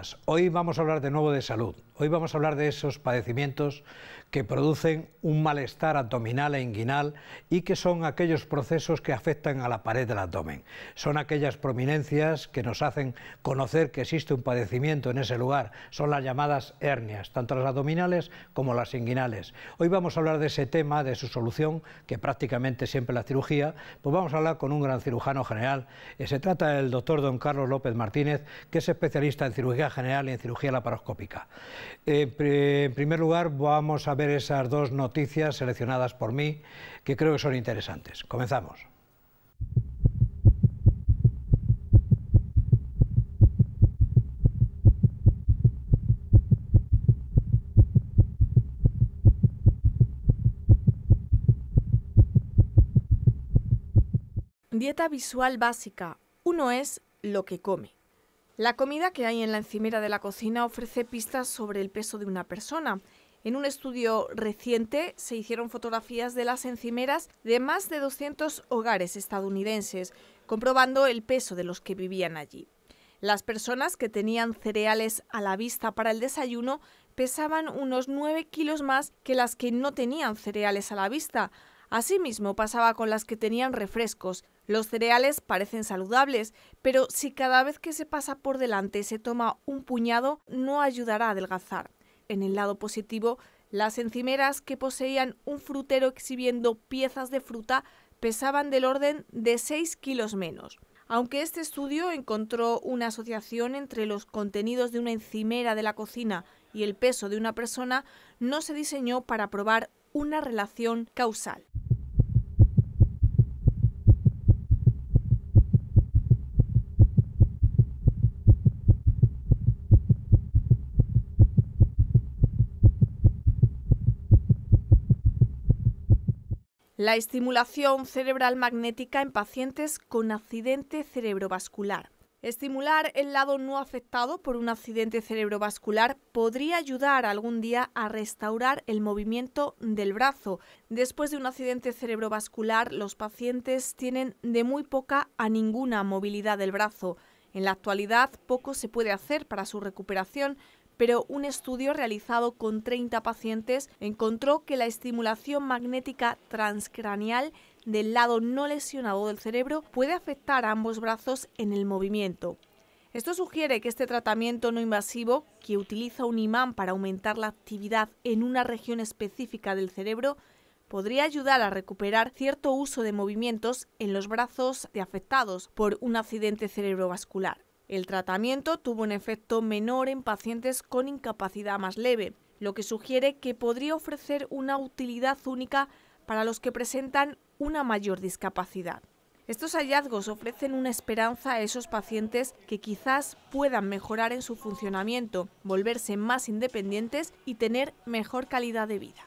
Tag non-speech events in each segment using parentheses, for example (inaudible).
has hoy vamos a hablar de nuevo de salud. Hoy vamos a hablar de esos padecimientos que producen un malestar abdominal e inguinal y que son aquellos procesos que afectan a la pared del abdomen. Son aquellas prominencias que nos hacen conocer que existe un padecimiento en ese lugar. Son las llamadas hernias, tanto las abdominales como las inguinales. Hoy vamos a hablar de ese tema, de su solución, que prácticamente siempre la cirugía, pues vamos a hablar con un gran cirujano general. Eh, se trata del doctor don Carlos López Martínez, que es especialista en cirugía general en cirugía laparoscópica. Eh, en primer lugar, vamos a ver esas dos noticias seleccionadas por mí, que creo que son interesantes. Comenzamos. Dieta visual básica. Uno es lo que come. La comida que hay en la encimera de la cocina ofrece pistas sobre el peso de una persona. En un estudio reciente se hicieron fotografías de las encimeras de más de 200 hogares estadounidenses, comprobando el peso de los que vivían allí. Las personas que tenían cereales a la vista para el desayuno pesaban unos 9 kilos más que las que no tenían cereales a la vista, Asimismo pasaba con las que tenían refrescos. Los cereales parecen saludables, pero si cada vez que se pasa por delante se toma un puñado, no ayudará a adelgazar. En el lado positivo, las encimeras que poseían un frutero exhibiendo piezas de fruta pesaban del orden de 6 kilos menos. Aunque este estudio encontró una asociación entre los contenidos de una encimera de la cocina y el peso de una persona, no se diseñó para probar una relación causal. La estimulación cerebral magnética en pacientes con accidente cerebrovascular. Estimular el lado no afectado por un accidente cerebrovascular podría ayudar algún día a restaurar el movimiento del brazo. Después de un accidente cerebrovascular, los pacientes tienen de muy poca a ninguna movilidad del brazo. En la actualidad, poco se puede hacer para su recuperación, pero un estudio realizado con 30 pacientes encontró que la estimulación magnética transcranial del lado no lesionado del cerebro puede afectar a ambos brazos en el movimiento. Esto sugiere que este tratamiento no invasivo, que utiliza un imán para aumentar la actividad en una región específica del cerebro, podría ayudar a recuperar cierto uso de movimientos en los brazos de afectados por un accidente cerebrovascular. El tratamiento tuvo un efecto menor en pacientes con incapacidad más leve, lo que sugiere que podría ofrecer una utilidad única para los que presentan una mayor discapacidad. Estos hallazgos ofrecen una esperanza a esos pacientes que quizás puedan mejorar en su funcionamiento, volverse más independientes y tener mejor calidad de vida.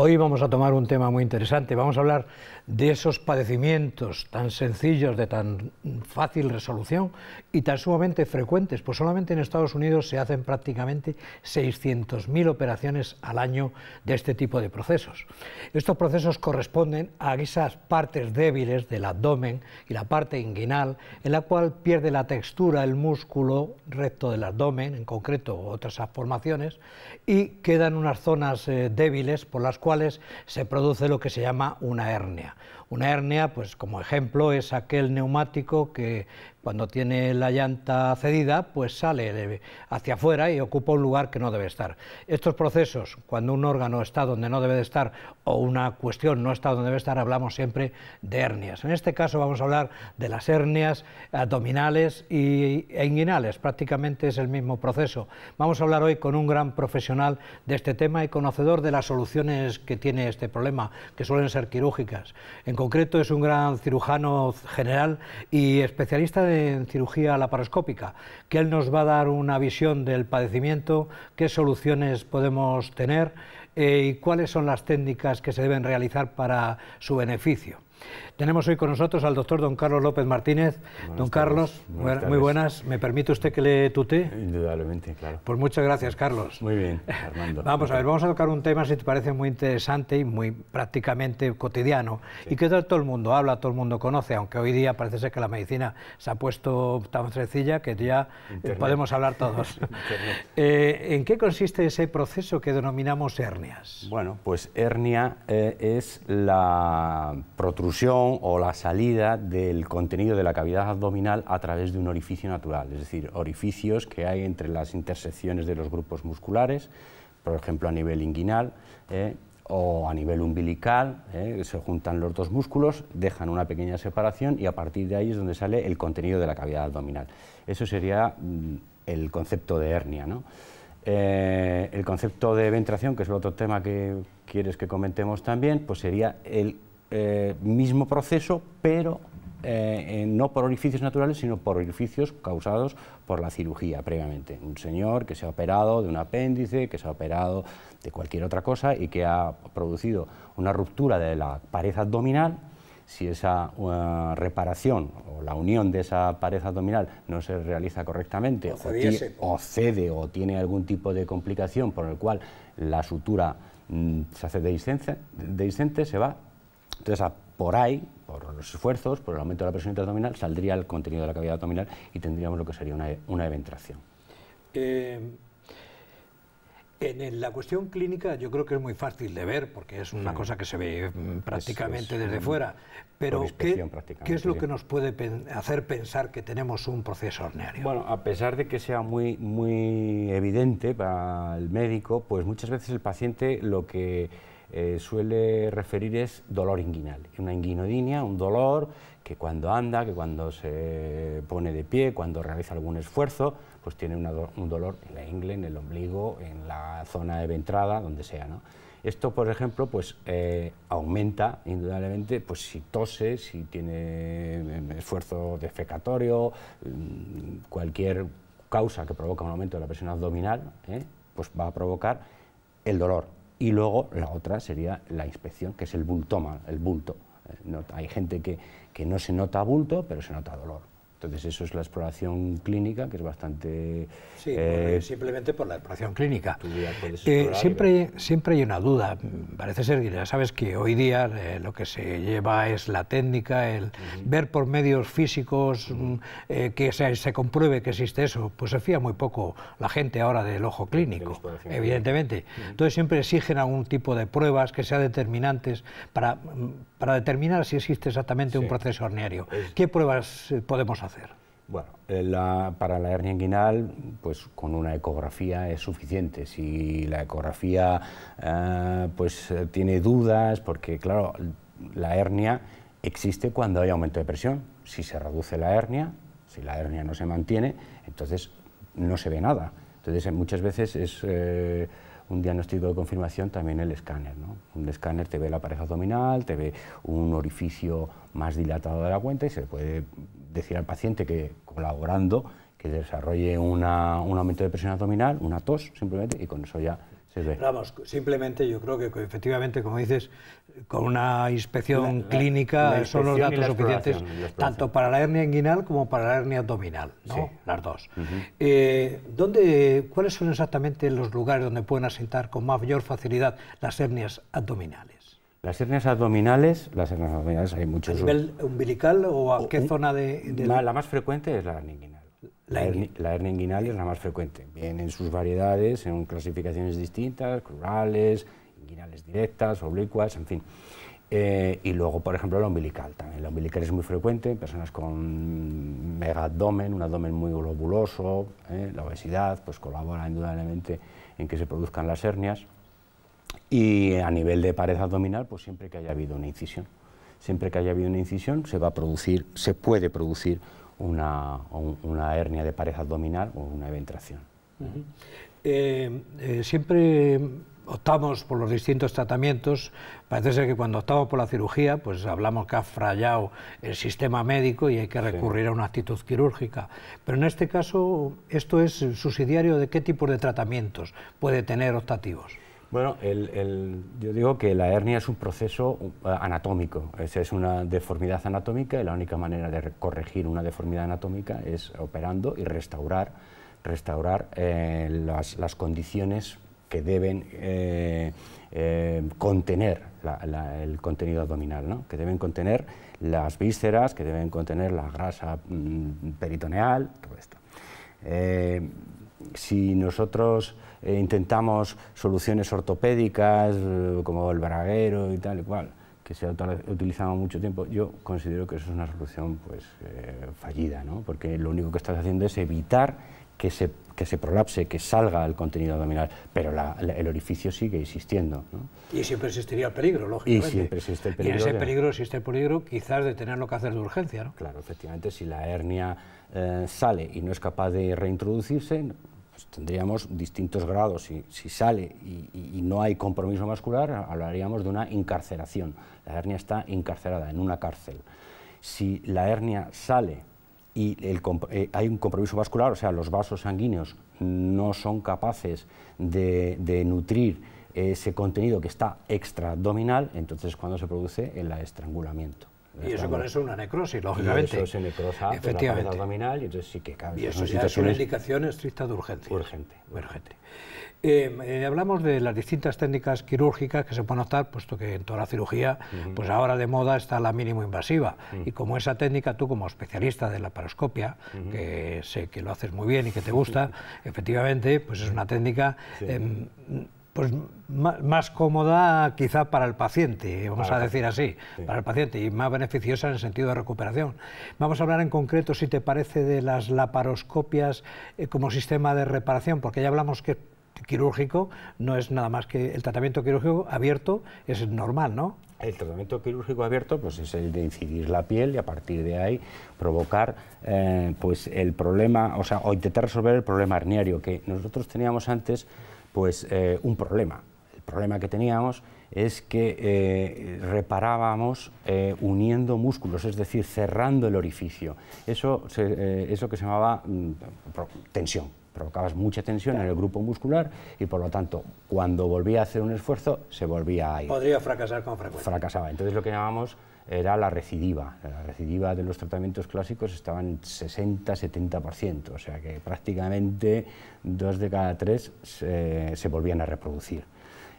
Hoy vamos a tomar un tema muy interesante. Vamos a hablar de esos padecimientos tan sencillos, de tan fácil resolución y tan sumamente frecuentes. Pues solamente en Estados Unidos se hacen prácticamente 600.000 operaciones al año de este tipo de procesos. Estos procesos corresponden a esas partes débiles del abdomen y la parte inguinal, en la cual pierde la textura el músculo recto del abdomen, en concreto otras formaciones, y quedan unas zonas eh, débiles por las cuales se produce lo que se llama una hernia. Una hernia, pues como ejemplo, es aquel neumático que cuando tiene la llanta cedida, pues sale hacia afuera y ocupa un lugar que no debe estar. Estos procesos, cuando un órgano está donde no debe de estar o una cuestión no está donde debe estar, hablamos siempre de hernias. En este caso vamos a hablar de las hernias abdominales y, e inguinales, prácticamente es el mismo proceso. Vamos a hablar hoy con un gran profesional de este tema y conocedor de las soluciones que tiene este problema, que suelen ser quirúrgicas concreto es un gran cirujano general y especialista en cirugía laparoscópica, que él nos va a dar una visión del padecimiento, qué soluciones podemos tener eh, y cuáles son las técnicas que se deben realizar para su beneficio. Tenemos hoy con nosotros al doctor don Carlos López Martínez. don Carlos, muy buenas. ¿Me permite usted que le tute? Indudablemente, claro. Pues muchas gracias, Carlos. Muy bien, Armando. (laughs) vamos a ver, vamos a tocar un tema, si te parece, muy interesante y muy prácticamente cotidiano. Y que todo el mundo habla, todo el mundo conoce, aunque hoy día parece ser que la medicina se ha puesto tan sencilla que ya eh, podemos hablar todos. (laughs) (laughs) Eh, ¿En qué consiste ese proceso que denominamos hernias? Bueno, pues hernia eh, es la protrusión o la salida del contenido de la cavidad abdominal a través de un orificio natural, es decir, orificios que hay entre las intersecciones de los grupos musculares, por ejemplo a nivel inguinal ¿eh? o a nivel umbilical, ¿eh? se juntan los dos músculos, dejan una pequeña separación y a partir de ahí es donde sale el contenido de la cavidad abdominal. Eso sería mm, el concepto de hernia. Eh, el concepto de ventración, que es el otro tema que quieres que comentemos también, pues sería el eh, mismo proceso, pero eh, eh, no por orificios naturales, sino por orificios causados por la cirugía previamente. Un señor que se ha operado de un apéndice, que se ha operado de cualquier otra cosa y que ha producido una ruptura de la pared abdominal, si esa reparación o la unión de esa pared abdominal no se realiza correctamente o, cede o tiene algún tipo de complicación por el cual la sutura mm, se hace de dehiscente, se va entonces, por ahí, por los esfuerzos, por el aumento de la presión intraabdominal, saldría el contenido de la cavidad abdominal y tendríamos lo que sería una, una eventración. Eh, en la cuestión clínica yo creo que es muy fácil de ver porque es una cosa que se ve prácticamente desde fuera, pero ¿qué, es lo que nos puede hacer pensar que tenemos un proceso horneario? Bueno, a pesar de que sea muy, muy evidente para el médico, pues muchas veces el paciente lo que eh, suele referir es dolor inguinal, una inguinodinia, un dolor que cuando anda, que cuando se pone de pie, cuando realiza algún esfuerzo, pues tiene un dolor en la ingle, en el ombligo, en la zona de ventrada, donde sea, Esto, por ejemplo, pues eh, aumenta indudablemente pues, si tose, si tiene em, esfuerzo defecatorio, mm, cualquier causa que provoca un aumento de la presión abdominal, ¿eh? pues va a provocar el dolor, y luego la otra sería la inspección, que es el bultoma, el bulto. Eh, hay gente que no se nota bulto, pero se nota dolor. Entonces eso es la exploración clínica, que es bastante... Sí, eh, simplemente por la exploración clínica. Eh, siempre, siempre hay una duda, parece ser, ya sabes que hoy día eh, lo que se lleva es la técnica, el ver por medios físicos mm, que se, compruebe que existe eso, pues se fía muy poco la gente ahora del ojo clínico, evidentemente. Entonces siempre exigen algún tipo de pruebas que sean determinantes para, mm, determinar si existe exactamente un proceso horniario. ¿Qué pruebas podemos hacer? hacer? Bueno, eh, para la hernia inguinal, pues con una ecografía es suficiente. Si la ecografía eh, pues eh, tiene dudas, porque claro, la hernia existe cuando hay aumento de presión. Si se reduce la hernia, si la hernia no se mantiene, entonces no se ve nada. Entonces muchas veces es un diagnóstico de confirmación también el escáner. ¿no? Un escáner te ve la pared abdominal, te ve un orificio más dilatado de la cuenta y se puede decir al paciente que colaborando que desarrolle una, un aumento de presión abdominal, una tos simplemente, y con eso ya Vamos, simplemente yo creo que efectivamente, como dices, con una inspección clínica son los datos suficientes tanto para la hernia inguinal como para la hernia abdominal, ¿no? Las dos. Eh, ¿Cuáles son exactamente los lugares donde pueden asentar con mayor facilidad las hernias abdominales? Las hernias abdominales, las hernias abdominales hay muchos. ¿A nivel umbilical o a qué zona de, de...? La más frecuente es la hernia inguinal. La, hernia, inguinal es la más frecuente. bien en sus variedades, en clasificaciones distintas, crurales, inguinales directas, oblicuas, en fin. Eh, y luego, por ejemplo, la umbilical. También la umbilical es muy frecuente, personas con mega abdomen, un abdomen muy globuloso, eh, la obesidad, pues colabora indudablemente en que se produzcan las hernias. Y a nivel de pared abdominal, pues siempre que haya habido una incisión. Siempre que haya habido una incisión, se va a producir, se puede producir una, una hernia de pared abdominal o una eventración. Eh, eh, siempre optamos por los distintos tratamientos, parece ser que cuando optamos por la cirugía, pues hablamos que ha frayado el sistema médico y hay que recurrir a una actitud quirúrgica. Pero en este caso, ¿esto es subsidiario de qué tipo de tratamientos puede tener optativos? Bueno, yo digo que la hernia es un proceso eh, anatómico, es, una deformidad anatómica y la única manera de corregir una deformidad anatómica es operando y restaurar, restaurar eh, las, condiciones que deben eh, contener el contenido abdominal, ¿no? que deben contener las vísceras, que deben contener la grasa mm, peritoneal, todo esto. si nosotros eh, intentamos soluciones ortopédicas eh, como el braguero y tal y cual, que se ha utilizado mucho tiempo. Yo considero que eso es una solución pues, eh, fallida, ¿no? porque lo único que estás haciendo es evitar que se, prolapse, que salga el contenido abdominal, pero el orificio sigue existiendo. Y siempre existiría el peligro, lógicamente. Y siempre existe el peligro. Y en ese peligro existe el peligro quizás de tenerlo que hacer de urgencia, Claro, efectivamente, si la hernia sale y no es capaz de reintroducirse, pues, tendríamos distintos grados. Si, sale y, no hay compromiso vascular, hablaríamos de una encarceración. La hernia está encarcerada en una cárcel. Si la hernia sale y eh, hay un compromiso vascular, o sea, los vasos sanguíneos no son capaces de, nutrir ese contenido que está extraabdominal, entonces cuando se produce el estrangulamiento. Y eso con eso una necrosis, lógicamente. eso se necrosa ah, Efectivamente. abdominal y entonces sí que cambia. Y eso ya es una indicación estricta de urgencia. Urgente. Urgente. Eh, eh, hablamos de las distintas técnicas quirúrgicas que se pueden optar, puesto que en toda la cirugía, pues ahora de moda está la mínimo invasiva. Y como esa técnica, tú como especialista de la paroscopia, que sé que lo haces muy bien y que te gusta, (laughs) efectivamente, pues es una técnica... Em, pues más, cómoda quizá para el paciente, eh, vamos a decir así, para el paciente y más beneficiosa en el sentido de recuperación. Vamos a hablar en concreto, si te parece, de las laparoscopias eh, como sistema de reparación, porque ya hablamos que quirúrgico no es nada más que el tratamiento quirúrgico abierto es normal, ¿no? El tratamiento quirúrgico abierto pues es el de incidir la piel y a partir de ahí provocar eh, pues el problema, o sea, o intentar resolver el problema herniario que nosotros teníamos antes pues eh, un problema. El problema que teníamos es que eh, reparábamos eh, uniendo músculos, es decir, cerrando el orificio. Eso, eso que se llamaba mm, tensión. Provocabas mucha tensión en el grupo muscular y por lo tanto, cuando volvía a hacer un esfuerzo, se volvía a ir. Podría fracasar con frecuencia. Fracasaba. Entonces lo que llamamos era la recidiva. La recidiva de los tratamientos clásicos estaba en 60-70%, o sea que prácticamente dos de cada tres se, volvían a reproducir.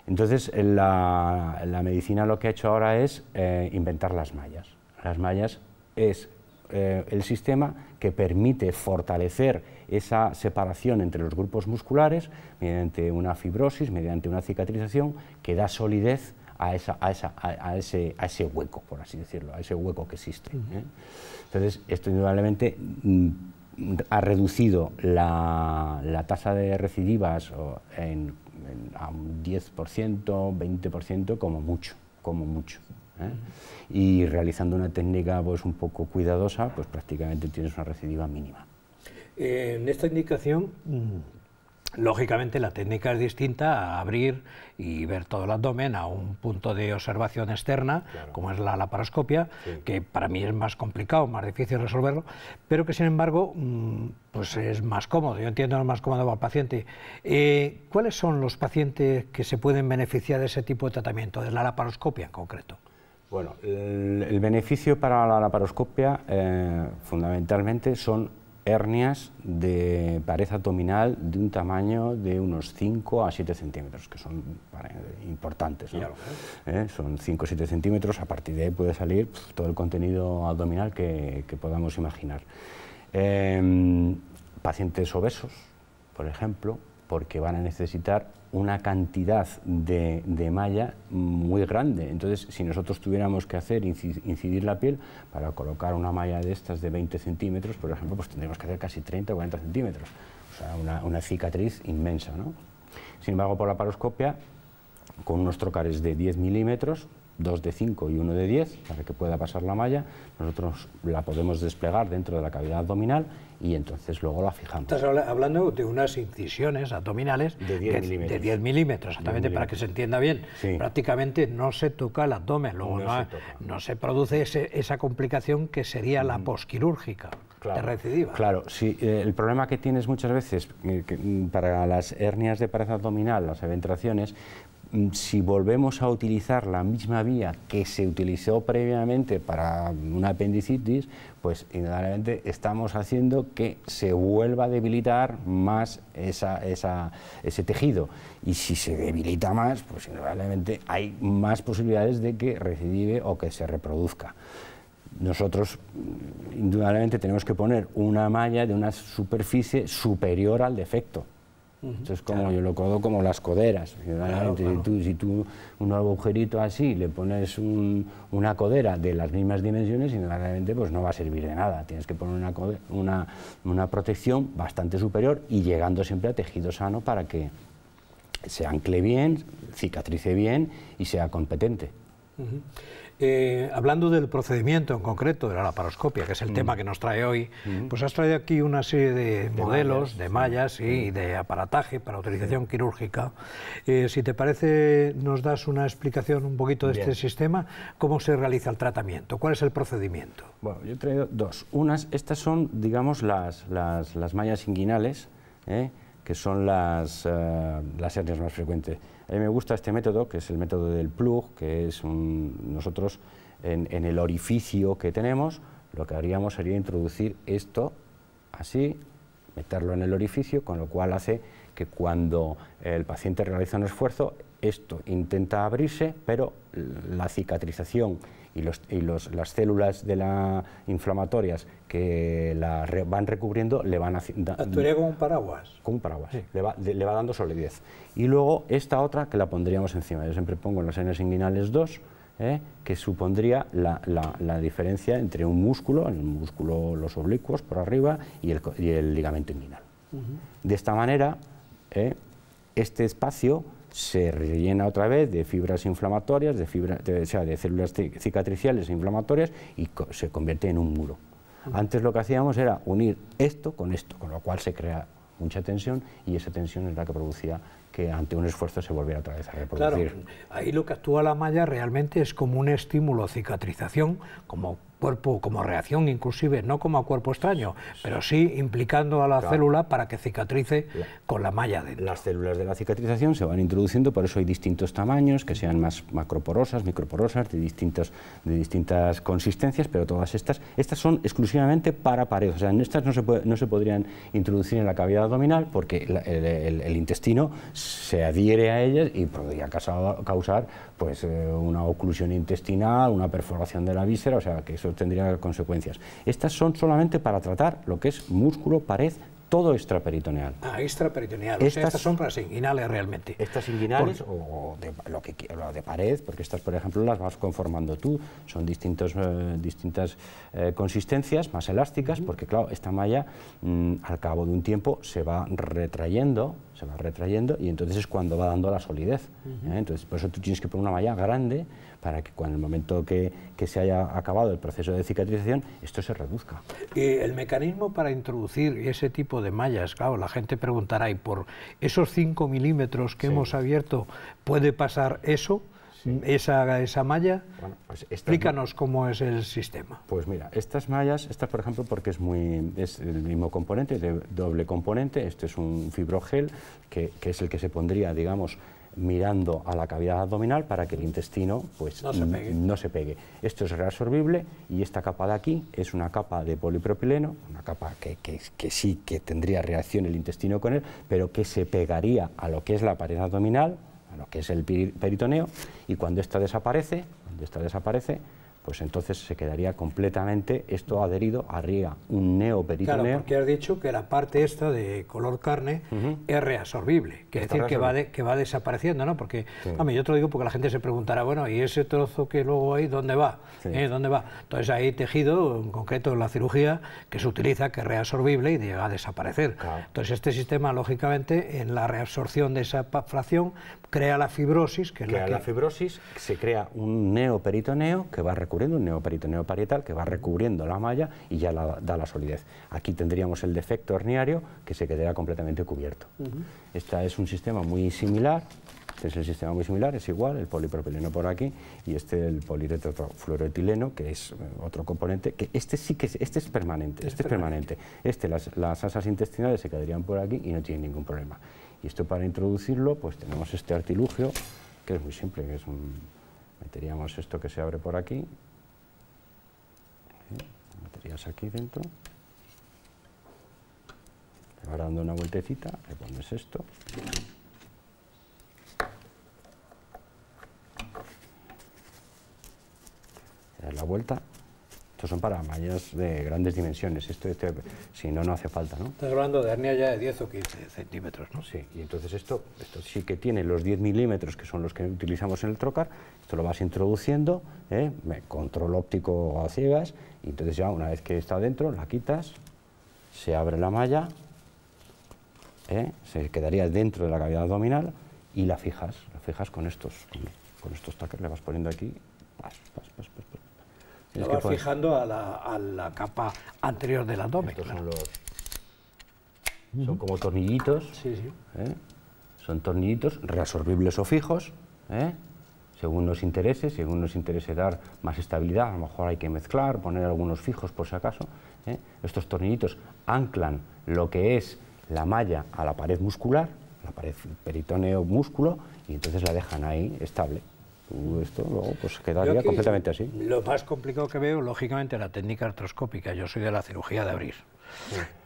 Entonces, la, la, medicina lo que ha hecho ahora es eh, inventar las mallas. Las mallas es eh, el sistema que permite fortalecer esa separación entre los grupos musculares mediante una fibrosis, mediante una cicatrización que da solidez a, esa, a, ese, a ese hueco, por así decirlo, a ese hueco que existe. ¿eh? Entonces, esto indudablemente mm, ha reducido la, tasa de recidivas en, a un 10%, 20% como mucho, como mucho. ¿eh? Y realizando una técnica pues, un poco cuidadosa, pues prácticamente tienes una recidiva mínima. en esta indicación, mm, Lógicamente la técnica es distinta a abrir y ver todo el abdomen a un punto de observación externa, como es la laparoscopia, que para mí es más complicado, más difícil resolverlo, pero que sin embargo mm, pues es más cómodo, yo entiendo que es más cómodo para el paciente. Eh, ¿Cuáles son los pacientes que se pueden beneficiar de ese tipo de tratamiento, de la laparoscopia en concreto? Bueno, el, beneficio para la laparoscopia eh, fundamentalmente son hernias de pared abdominal de un tamaño de unos 5 a 7 centímetros, que son importantes. Eh, son 5 o 7 centímetros, a partir de ahí puede salir todo el contenido abdominal que, podamos imaginar. Em, pacientes obesos, por ejemplo, porque van a necesitar una cantidad de, malla muy grande. Entonces, si nosotros tuviéramos que hacer incidir la piel para colocar una malla de estas de 20 centímetros, por ejemplo, pues tendríamos que hacer casi 30 o 40 centímetros. O sea, una, una cicatriz inmensa. ¿no? Sin embargo, por la paroscopia, con unos trocares de 10 milímetros, 2 de 5 y 1 de 10 para que pueda pasar la malla, nosotros la podemos desplegar dentro de la cavidad abdominal y entonces luego la fijamos. Estás hablando de unas incisiones abdominales de 10 milímetros. De exactamente, para que se entienda bien. Prácticamente no se toca el abdomen, luego no, se, produce esa complicación que sería la posquirúrgica. de recidiva. Claro, sí, eh, el problema que tienes muchas veces eh, mm, para las hernias de pared abdominal, las eventraciones, Mm, si volvemos a utilizar la misma vía que se utilizó previamente para una apendicitis, pues indudablemente estamos haciendo que se vuelva a debilitar más ese tejido. Y si se debilita más, pues indudablemente hay más posibilidades de que recidive o que se reproduzca nosotros mm, indudablemente tenemos que poner una malla de una superficie superior al defecto. Entonces como, yo lo codo como las coderas. si, Tú, si tú un agujerito así le pones una codera de las mismas dimensiones, pues no va a servir de nada. Tienes que poner una, una, protección bastante superior y llegando siempre a tejido sano para que se ancle bien, cicatrice bien y sea competente. Eh, hablando del procedimiento en concreto de la laparoscopia, que es el mm. tema que nos trae hoy, mm. pues has traído aquí una serie de, modelos, de mallas y mm. de aparataje para utilización quirúrgica. Eh, si te parece, nos das una explicación un poquito de este sistema, cómo se realiza el tratamiento, cuál es el procedimiento. Bueno, yo he traído dos. Unas, estas son, digamos, las, mallas inguinales, ¿eh? que son las, las hernias más frecuentes. A mí me gusta este método, que es el método del plug, que es nosotros en, en el orificio que tenemos, lo que haríamos sería introducir esto así, meterlo en el orificio, con lo cual hace que cuando el paciente realiza un esfuerzo, esto intenta abrirse, pero la cicatrización y, los, y los, las células de la inflamatorias que la van recubriendo le van haciendo... Actuaría como un paraguas. Como un paraguas, le, va, le, va, dando solidez. Y luego esta otra que la pondríamos encima, yo siempre pongo en los enes inguinales 2, ¿eh? que supondría la, diferencia entre un músculo, el músculo los oblicuos por arriba y el, ligamento inguinal. De esta manera, ¿eh? este espacio se rellena otra vez de fibras inflamatorias, de, de, células cicatriciales e inflamatorias y se convierte en un muro. Antes lo que hacíamos era unir esto con esto, con lo cual se crea mucha tensión y esa tensión es la que producía que ante un esfuerzo se volviera otra vez a reproducir. ahí lo que actúa la malla realmente es como un estímulo cicatrización, como cuerpo como reacción inclusive, no como a cuerpo extraño, pero sí implicando a la célula para que cicatrice con la malla dentro. Las células de la cicatrización se van introduciendo, por eso hay distintos tamaños, que sean más macroporosas, microporosas, de distintos de distintas consistencias, pero todas estas, estas son exclusivamente para pared, o sea, en estas no se, no se podrían introducir en la cavidad abdominal porque el, intestino se adhiere a ellas y podría causar, pues, eh, una oclusión intestinal, una perforación de la víscera, o sea, que eso tendrían consecuencias. Estas son solamente para tratar lo que es músculo, pared, todo extraperitoneal. Ah, extraperitoneal. Estas, estas son para inguinales realmente. Estas inguinales o de, lo, que, lo de pared, porque estas, por ejemplo, las vas conformando tú. Son distintos, eh, distintas eh, consistencias, más elásticas, porque, claro, esta malla mm, al cabo de un tiempo se va retrayendo se va retrayendo y entonces es cuando va dando la solidez. ¿eh? Entonces, por eso tú tienes que poner una malla grande para que cuando el momento que, se haya acabado el proceso de cicatrización, esto se reduzca. el mecanismo para introducir ese tipo de mallas, claro, la gente preguntará, ¿y por esos 5 milímetros que hemos abierto puede pasar eso? esa, esa malla. Pues explícanos cómo es el sistema. Pues mira, estas mallas, estas por ejemplo, porque es, muy, es el mismo componente, de doble componente, este es un fibrogel, que, es el que se pondría, digamos, mirando a la cavidad abdominal para que el intestino pues, no se, pegue. Esto es reabsorbible y esta capa de aquí es una capa de polipropileno, una capa que, sí que tendría reacción el intestino con él, pero que se pegaría a lo que es la pared abdominal que es el peritoneo, y cuando esta desaparece, cuando esta desaparece, pues entonces se quedaría completamente esto adherido a un neoperitoneo. Claro, porque has dicho que la parte esta de color carne es reabsorbible, que es decir, que va, que va desapareciendo, ¿no? Porque, yo te lo digo porque la gente se preguntará, bueno, ¿y ese trozo que luego hay, dónde va? ¿Eh? ¿Dónde va? Entonces hay tejido, en concreto en la cirugía, que se utiliza, que es reabsorbible y llega a desaparecer. Entonces este sistema, lógicamente, en la reabsorción de esa fracción crea la fibrosis, que crea la, fibrosis, se crea un neoperitoneo que va recubriendo, un neoperitoneo parietal que va recubriendo la malla y ya la, da la solidez. Aquí tendríamos el defecto herniario que se quedará completamente cubierto. esta Este es un sistema muy similar, este es el sistema muy similar, es igual, el polipropileno por aquí y este el poliretrofluoroetileno que es eh, otro componente, que este sí que es, este es permanente, este es permanente. Este, las, las asas intestinales se quedarían por aquí y no tienen ningún problema. Y esto para introducirlo, pues tenemos este artilugio, que es muy simple, que es un... Meteríamos esto que se abre por aquí, meterías aquí dentro, le dando una vueltecita, le pones esto, le das la vuelta estos son para mallas de grandes dimensiones, esto, este, si no, no hace falta, ¿no? Estás hablando de hernia ya de 10 o 15 centímetros, ¿no? Sí, y entonces esto, esto sí que tiene los 10 milímetros, que son los que utilizamos en el trocar, esto lo vas introduciendo, ¿eh? control óptico a ciegas, y entonces ya una vez que está dentro, la quitas, se abre la malla, ¿eh? se quedaría dentro de la cavidad abdominal, y la fijas, la fijas con estos, con, estos tackers, le vas poniendo aquí, pas, pas, pas, pas lo fijando a la, capa anterior del abdomen. Estos son, los... son como tornillitos. Sí, sí. ¿eh? Son tornillitos reabsorbibles o fijos. ¿eh? Según nos interese, según nos interese dar más estabilidad, a lo mejor hay que mezclar, poner algunos fijos por si acaso. ¿eh? Estos tornillitos anclan lo que es la malla a la pared muscular, la pared peritoneo músculo, y entonces la dejan ahí estable esto pues quedaría completamente así. Lo más complicado que veo, lógicamente, la técnica artroscópica. Yo soy de la cirugía de abrir.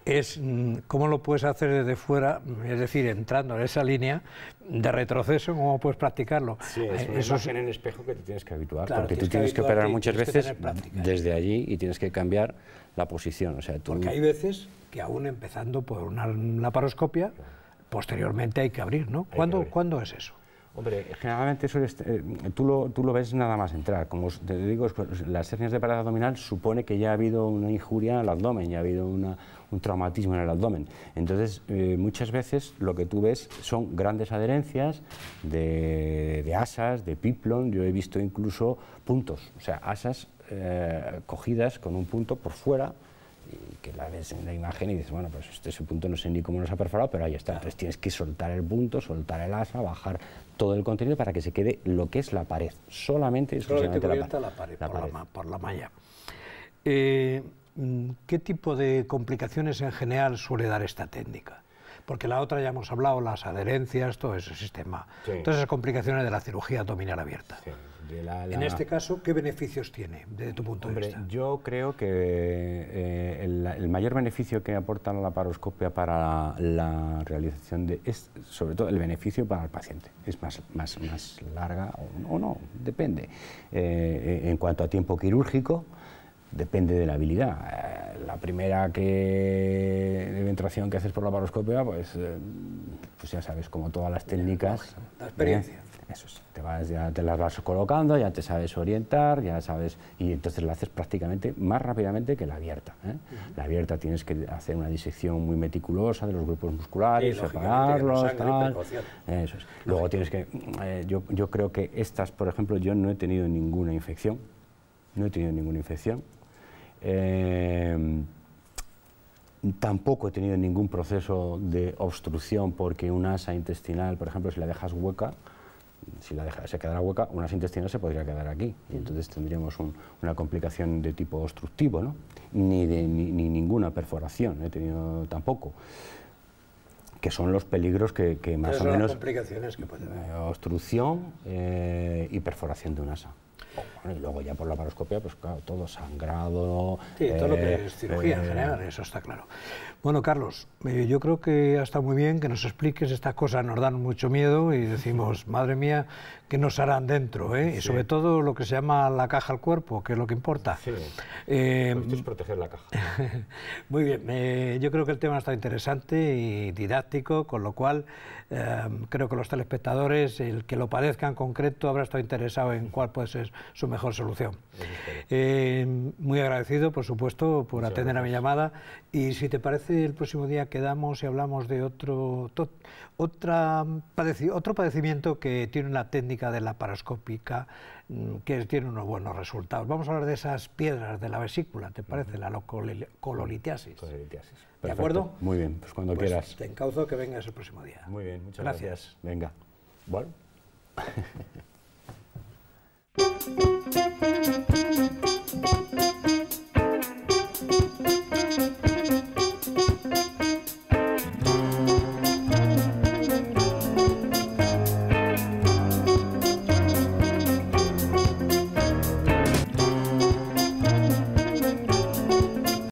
Es mm, cómo lo puedes hacer desde fuera, es decir, entrando en esa línea de retroceso, cómo puedes practicarlo. Eh, eso es en el espejo que te tienes que habituar, porque tú tienes que, operar muchas veces desde allí y tienes que cambiar la posición. O sea, Porque hay veces que aún empezando por una laparoscopia, posteriormente hay que abrir, ¿no? ¿Cuándo es eso? Hombre, generalmente eh, tú, lo, ves nada más entrar. Como te digo, las hernias de parada abdominal supone que ya ha habido una injuria al abdomen, ya ha habido un traumatismo en el abdomen. Entonces, eh, muchas veces lo que tú ves son grandes adherencias de, asas, de piplon. Yo he visto incluso puntos, o sea, asas eh, cogidas con un punto por fuera y que la ves en la imagen y dices, bueno, pues este, ese punto no sé ni cómo nos ha perforado, pero ahí está. Entonces tienes que soltar el punto, soltar el asa, bajar todo el contenido para que se quede lo que es la pared, solamente, solamente la, la, pared, por, La, por, La, malla. Eh, mm, ¿Qué tipo de complicaciones en general suele dar esta técnica? Porque la otra ya hemos hablado, las adherencias, todo ese sistema, todas esas complicaciones de la cirugía abdominal abierta. En este caso, ¿qué beneficios tiene desde tu punto de vista? Yo creo que eh, el, mayor beneficio que aporta la laparoscopia para la, realización de, es sobre todo el beneficio para el paciente. Es más, más, más larga o, no, depende. Eh, en cuanto a tiempo quirúrgico, depende de la habilidad. Eh, la primera que, penetración que haces por la laparoscopia, pues, pues ya sabes, como todas las técnicas... La experiencia. Eso es, te vas, ya te las vas colocando, ya te sabes orientar, ya sabes, y entonces la haces prácticamente más rápidamente que la abierta. ¿eh? La abierta tienes que hacer una disección muy meticulosa de los grupos musculares, separarlos, Luego tienes que, eh, yo, yo creo que estas, por ejemplo, yo no he tenido ninguna infección, no he tenido ninguna infección. Em, tampoco he tenido ningún proceso de obstrucción porque una asa intestinal, por ejemplo, si la dejas hueca, si la se quedara hueca, unas intestinas se podría quedar aquí. Y entonces tendríamos una complicación de tipo obstructivo, ¿no? ni, ni, ninguna perforación he tenido tampoco que son los peligros que, más o menos... Las complicaciones que puede haber. Eh, obstrucción eh, y perforación de un asa. y luego ya por la paroscopia, pues claro, todo sangrado... Sí, todo lo que es eh, cirugía en general, eso está claro. Bueno, Carlos, eh, yo creo que ha estado muy bien que nos expliques estas cosas, nos dan mucho miedo y decimos, (laughs) madre mía, ¿qué nos harán dentro? Eh? Y sobre todo lo que se llama la caja al cuerpo, que es lo que importa. Sí. Eh, pues es proteger la caja. (laughs) muy bien, eh, yo creo que el tema está interesante y didáctico, con lo cual eh, creo que los telespectadores, el que lo padezca en concreto, habrá estado interesado en cuál puede ser su mejor solución. muy agradecido, por supuesto, por atender a mi llamada y si te parece el próximo día quedamos y hablamos de otro, otro padecimiento que tiene la técnica de la paroscópica mm, que tiene unos buenos resultados? Vamos a hablar de esas piedras de la vesícula, ¿te parece? La cololitiasis. Cololitiasis. ¿De acuerdo? Muy bien, pues cuando pues quieras. Te encauzo que vengas el próximo día. Muy bien, muchas gracias. gracias. Venga. Bueno. (laughs)